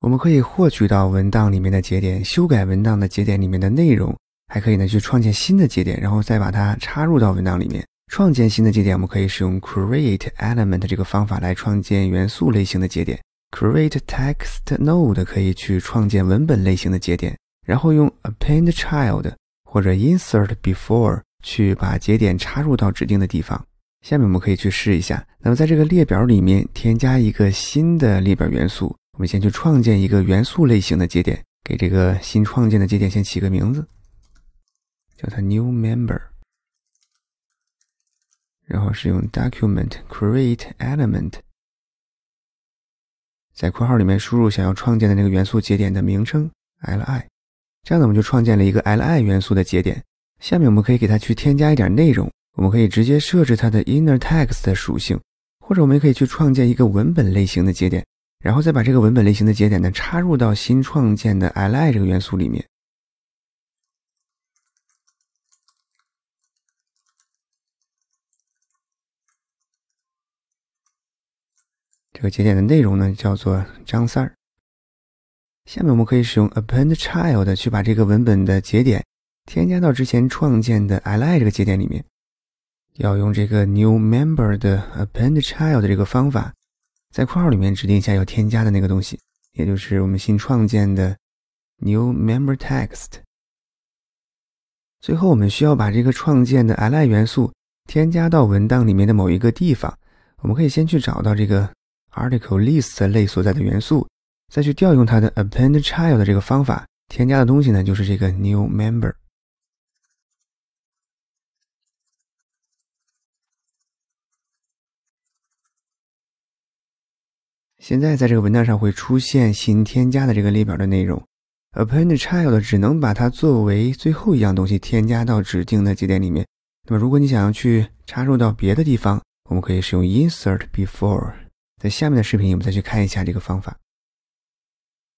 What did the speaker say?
我们可以获取到文档里面的节点，修改文档的节点里面的内容，还可以呢去创建新的节点，然后再把它插入到文档里面。创建新的节点，我们可以使用 create element 这个方法来创建元素类型的节点，create text node 可以去创建文本类型的节点，然后用 append child 或者 insert before 去把节点插入到指定的地方。下面我们可以去试一下，那么在这个列表里面添加一个新的列表元素。我们先去创建一个元素类型的节点，给这个新创建的节点先起个名字，叫它 new member。然后是用 document create element，在括号里面输入想要创建的那个元素节点的名称 li，这样呢我们就创建了一个 li 元素的节点。下面我们可以给它去添加一点内容，我们可以直接设置它的 inner text 属性，或者我们也可以去创建一个文本类型的节点。然后再把这个文本类型的节点呢插入到新创建的 li 这个元素里面。这个节点的内容呢叫做张三儿。下面我们可以使用 append child 去把这个文本的节点添加到之前创建的 li 这个节点里面。要用这个 new member 的 append child 的这个方法。在括号里面指定一下要添加的那个东西，也就是我们新创建的 new member text。最后，我们需要把这个创建的 li 元素添加到文档里面的某一个地方。我们可以先去找到这个 article list 类所在的元素，再去调用它的 append child 的这个方法，添加的东西呢就是这个 new member。现在在这个文档上会出现新添加的这个列表的内容，append child 只能把它作为最后一样东西添加到指定的节点里面。那么如果你想要去插入到别的地方，我们可以使用 insert before。在下面的视频我们再去看一下这个方法。